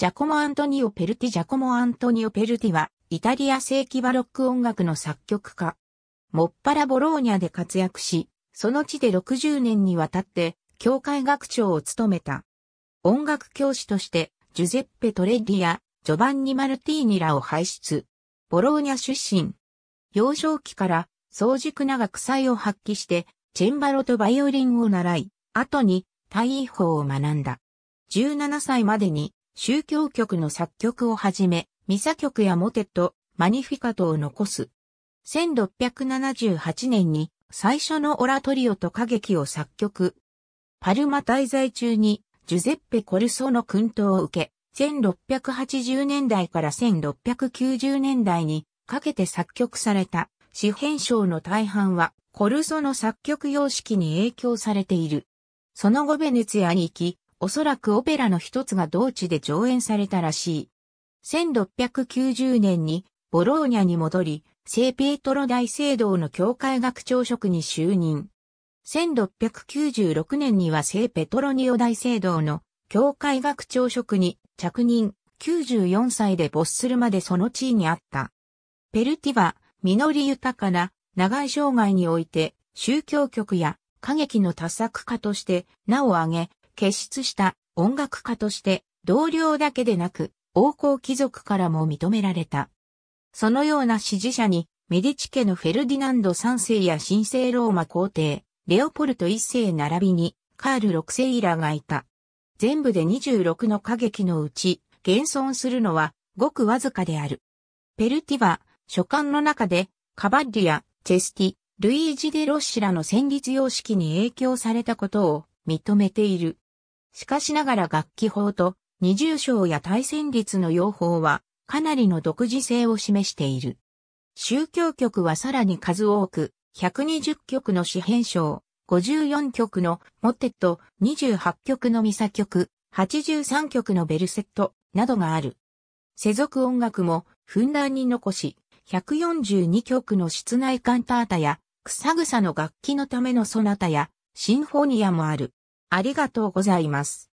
ジャコモ・アントニオ・ペルティジャコモ・アントニオ・ペルティは、イタリア世紀バロック音楽の作曲家。もっぱらボローニャで活躍し、その地で60年にわたって、教会学長を務めた。音楽教師として、ジュゼッペ・トレッリや、ジョバンニ・マルティーニらを輩出。ボローニャ出身。幼少期から、早熟な学祭を発揮して、チェンバロとバイオリンを習い、後に、体位法を学んだ。17歳までに、宗教曲の作曲をはじめ、ミサ曲やモテとマニフィカトを残す。1678年に最初のオラトリオと歌劇を作曲。パルマ滞在中にジュゼッペ・コルソの訓導を受け、1680年代から1690年代にかけて作曲された詩編章の大半はコルソの作曲様式に影響されている。その後ベネツィアに行き、おそらくオペラの一つが同地で上演されたらしい。1690年にボローニャに戻り、聖ペートロ大聖堂の教会学長職に就任。1696年には聖ペトロニオ大聖堂の教会学長職に着任94歳で没するまでその地位にあった。ペルティは実り豊かな長い生涯において宗教曲や歌劇の多作家として名を挙げ、結出した音楽家として同僚だけでなく王侯貴族からも認められた。そのような支持者にメディチ家のフェルディナンド3世や神聖ローマ皇帝、レオポルト1世並びにカール6世来がいた。全部で26の歌劇のうち現存するのはごくわずかである。ペルティは書簡の中でカバッリやチェスティ、ルイージ・デ・ロッシらの戦律様式に影響されたことを認めている。しかしながら楽器法と二重章や対戦率の用法はかなりの独自性を示している。宗教曲はさらに数多く、120曲の四編章、54曲のモテット、28曲のミサ曲、83曲のベルセットなどがある。世俗音楽もふんだんに残し、142曲の室内カンタータや草草の楽器のためのソナタやシンフォニアもある。ありがとうございます。